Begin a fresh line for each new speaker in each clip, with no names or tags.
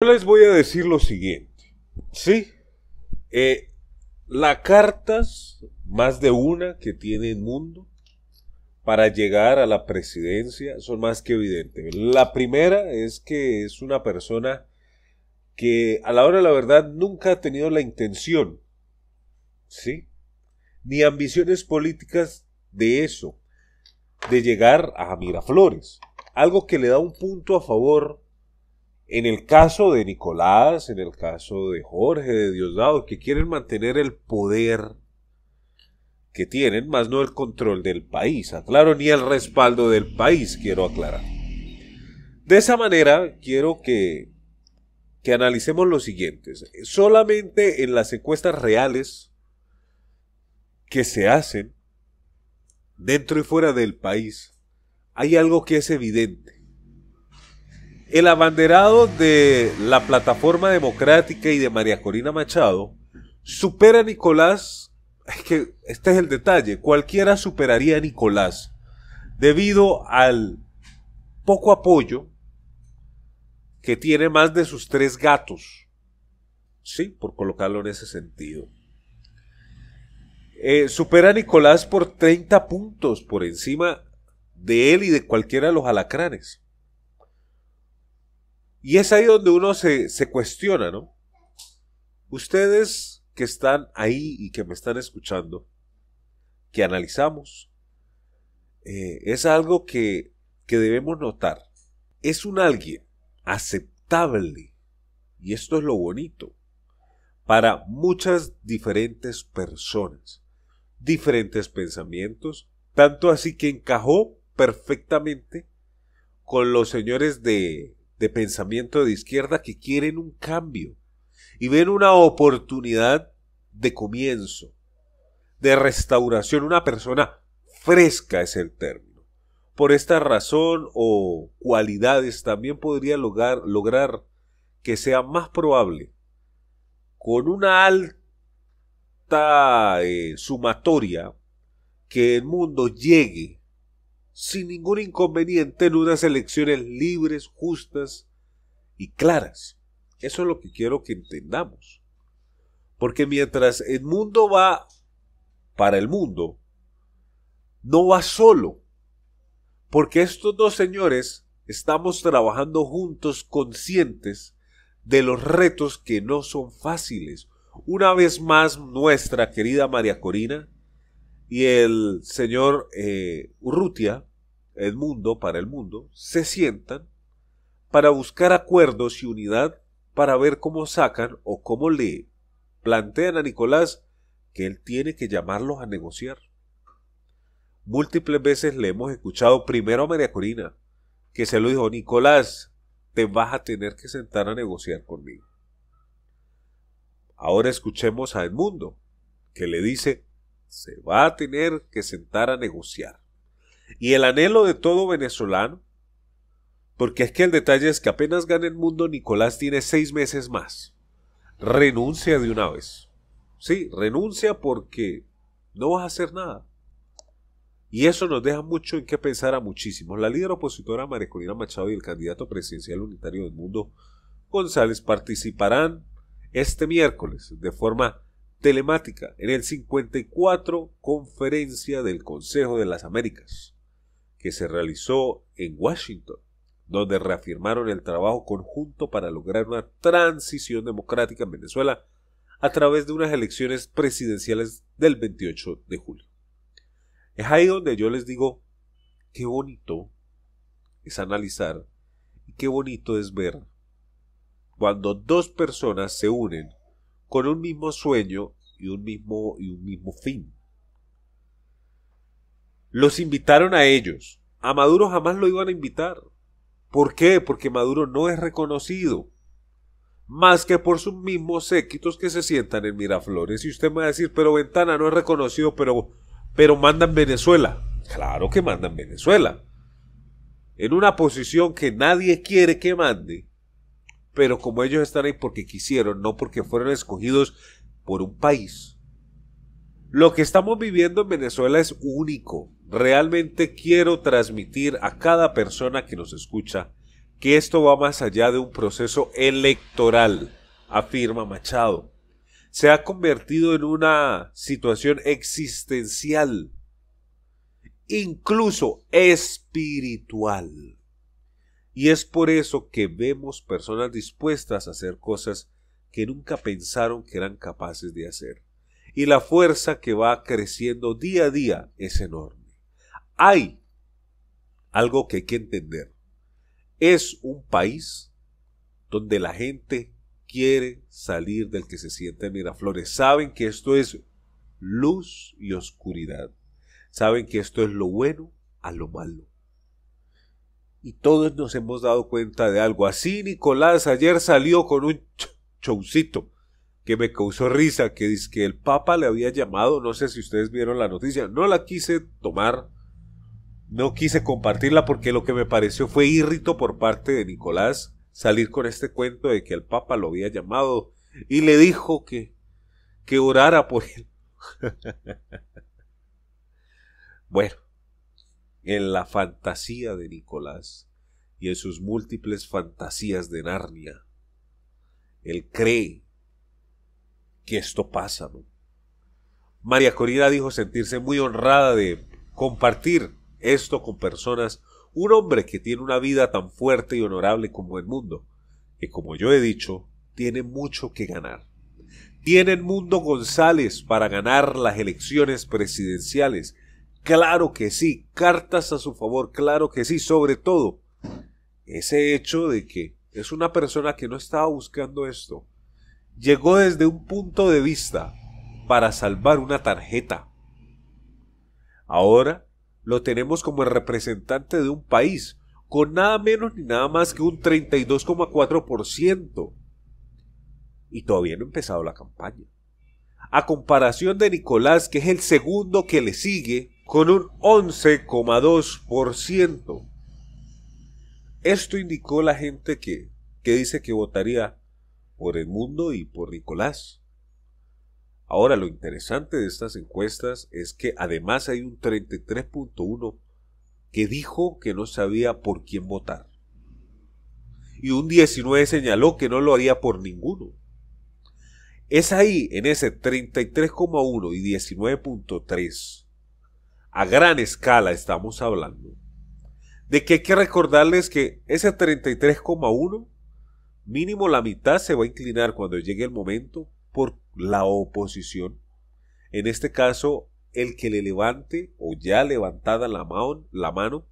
Yo les voy a decir lo siguiente. Sí, eh, las cartas, más de una que tiene el mundo, para llegar a la presidencia son más que evidentes. La primera es que es una persona que a la hora de la verdad nunca ha tenido la intención, ¿sí? Ni ambiciones políticas de eso, de llegar a Miraflores. Algo que le da un punto a favor en el caso de Nicolás, en el caso de Jorge, de Diosdado, que quieren mantener el poder que tienen, más no el control del país, aclaro, ni el respaldo del país, quiero aclarar. De esa manera, quiero que, que analicemos lo siguiente. Solamente en las encuestas reales que se hacen, dentro y fuera del país, hay algo que es evidente el abanderado de la plataforma democrática y de María Corina Machado supera a Nicolás. Es que este es el detalle. Cualquiera superaría a Nicolás debido al poco apoyo que tiene más de sus tres gatos. Sí, por colocarlo en ese sentido. Eh, supera a Nicolás por 30 puntos por encima de él y de cualquiera de los alacranes. Y es ahí donde uno se, cuestiona, ¿no? Ustedes que están ahí y que me están escuchando, que analizamos, eh, es algo que debemos notar. Es un alguien aceptable, y esto es lo bonito, para muchas diferentes personas, diferentes pensamientos, tanto así que encajó perfectamente con los señores de de pensamiento de izquierda que quieren un cambio y ven una oportunidad de comienzo, de restauración, una persona fresca es el término. Por esta razón o cualidades también podría lograr, lograr que sea más probable con una alta eh, sumatoria que el mundo llegue sin ningún inconveniente en unas elecciones libres, justas y claras. Eso es lo que quiero que entendamos. Porque mientras el mundo va para el mundo, no va solo. Porque estos dos señores estamos trabajando juntos conscientes de los retos que no son fáciles. Una vez más, nuestra querida María Corina y el señor eh, Urrutia Edmundo para el mundo, se sientan para buscar acuerdos y unidad para ver cómo sacan o cómo le plantean a Nicolás que él tiene que llamarlos a negociar. Múltiples veces le hemos escuchado primero a María Corina, que se lo dijo, Nicolás, te vas a tener que sentar a negociar conmigo. Ahora escuchemos a Edmundo, que le dice, se va a tener que sentar a negociar y el anhelo de todo venezolano, porque es que el detalle es que apenas gana el mundo, Nicolás tiene seis meses más. Renuncia de una vez. Sí, renuncia porque no vas a hacer nada. Y eso nos deja mucho en qué pensar a muchísimos. La líder opositora María Colina Machado y el candidato presidencial unitario del mundo, González, participarán este miércoles de forma telemática en el 54 Conferencia del Consejo de las Américas que se realizó en Washington, donde reafirmaron el trabajo conjunto para lograr una transición democrática en Venezuela a través de unas elecciones presidenciales del 28 de julio. Es ahí donde yo les digo, qué bonito es analizar y qué bonito es ver cuando dos personas se unen con un mismo sueño y un mismo, y un mismo fin. Los invitaron a ellos, a Maduro jamás lo iban a invitar. ¿Por qué? Porque Maduro no es reconocido. Más que por sus mismos séquitos que se sientan en Miraflores. Y usted me va a decir, pero Ventana no es reconocido, pero, pero mandan Venezuela. Claro que mandan Venezuela. En una posición que nadie quiere que mande. Pero como ellos están ahí porque quisieron, no porque fueron escogidos por un país. Lo que estamos viviendo en Venezuela es único. Realmente quiero transmitir a cada persona que nos escucha que esto va más allá de un proceso electoral, afirma Machado. Se ha convertido en una situación existencial, incluso espiritual. Y es por eso que vemos personas dispuestas a hacer cosas que nunca pensaron que eran capaces de hacer. Y la fuerza que va creciendo día a día es enorme hay algo que hay que entender. Es un país donde la gente quiere salir del que se siente en Miraflores. Saben que esto es luz y oscuridad. Saben que esto es lo bueno a lo malo. Y todos nos hemos dado cuenta de algo. Así Nicolás ayer salió con un showcito que me causó risa, que dice que el Papa le había llamado, no sé si ustedes vieron la noticia, no la quise tomar no quise compartirla porque lo que me pareció fue irrito por parte de Nicolás salir con este cuento de que el Papa lo había llamado y le dijo que, que orara por él. bueno, en la fantasía de Nicolás y en sus múltiples fantasías de Narnia, él cree que esto pasa. María Corina dijo sentirse muy honrada de compartir esto con personas, un hombre que tiene una vida tan fuerte y honorable como el mundo, que como yo he dicho, tiene mucho que ganar. Tiene el mundo González para ganar las elecciones presidenciales. Claro que sí, cartas a su favor, claro que sí, sobre todo ese hecho de que es una persona que no estaba buscando esto. Llegó desde un punto de vista para salvar una tarjeta. Ahora lo tenemos como el representante de un país, con nada menos ni nada más que un 32,4%. Y todavía no ha empezado la campaña. A comparación de Nicolás, que es el segundo que le sigue, con un 11,2%. Esto indicó la gente que, que dice que votaría por el mundo y por Nicolás. Ahora, lo interesante de estas encuestas es que además hay un 33.1 que dijo que no sabía por quién votar. Y un 19 señaló que no lo haría por ninguno. Es ahí, en ese 33,1 y 19,3, a gran escala estamos hablando, de que hay que recordarles que ese 33,1, mínimo la mitad se va a inclinar cuando llegue el momento por la oposición. En este caso, el que le levante o ya levantada la, mano, la mano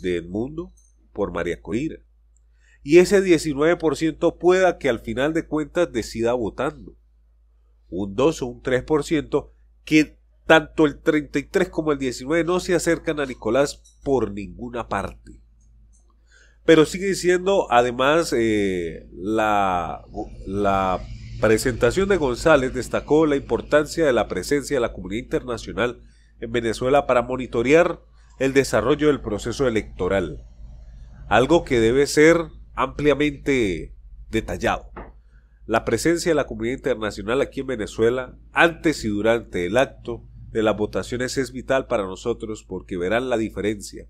de Edmundo por María Corina. Y ese 19% pueda que al final de cuentas decida votando. Un 2 o un 3% que tanto el 33 como el 19 no se acercan a Nicolás por ninguna parte. Pero sigue siendo además eh, la, la presentación de González destacó la importancia de la presencia de la comunidad internacional en Venezuela para monitorear el desarrollo del proceso electoral, algo que debe ser ampliamente detallado. La presencia de la comunidad internacional aquí en Venezuela, antes y durante el acto de las votaciones, es vital para nosotros porque verán la diferencia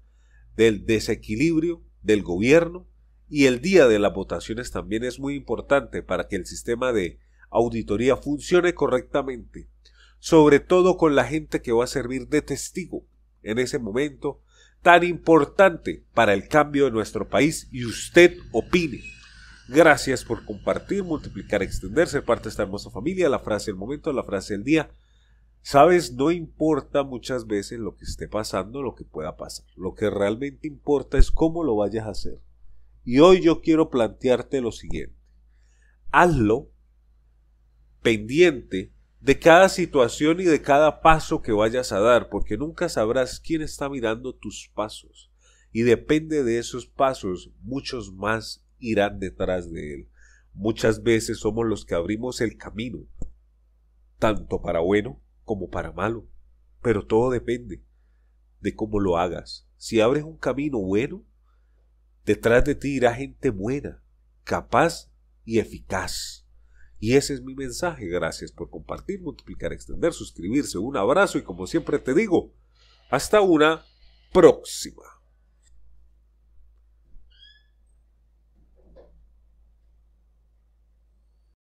del desequilibrio del gobierno y el día de las votaciones también es muy importante para que el sistema de auditoría funcione correctamente, sobre todo con la gente que va a servir de testigo en ese momento tan importante para el cambio de nuestro país y usted opine. Gracias por compartir, multiplicar, extender, ser parte de esta hermosa familia, la frase del momento, la frase del día. Sabes, no importa muchas veces lo que esté pasando, lo que pueda pasar. Lo que realmente importa es cómo lo vayas a hacer. Y hoy yo quiero plantearte lo siguiente. Hazlo pendiente de cada situación y de cada paso que vayas a dar, porque nunca sabrás quién está mirando tus pasos. Y depende de esos pasos, muchos más irán detrás de él. Muchas veces somos los que abrimos el camino, tanto para bueno como para malo, pero todo depende de cómo lo hagas. Si abres un camino bueno, Detrás de ti irá gente buena, capaz y eficaz. Y ese es mi mensaje. Gracias por compartir, multiplicar, extender, suscribirse. Un abrazo y como siempre te digo, hasta una próxima.